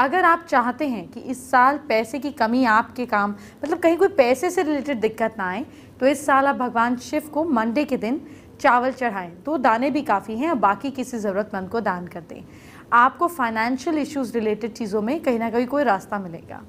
अगर आप चाहते हैं कि इस साल पैसे की कमी आपके काम मतलब कहीं कोई पैसे से रिलेटेड दिक्कत ना आए तो इस साल आप भगवान शिव को मंडे के दिन चावल चढ़ाएं दो दाने भी काफ़ी हैं और बाकी किसी ज़रूरतमंद को दान कर दें आपको फाइनेंशियल इश्यूज़ रिलेटेड चीज़ों में कहीं ना कहीं कोई रास्ता मिलेगा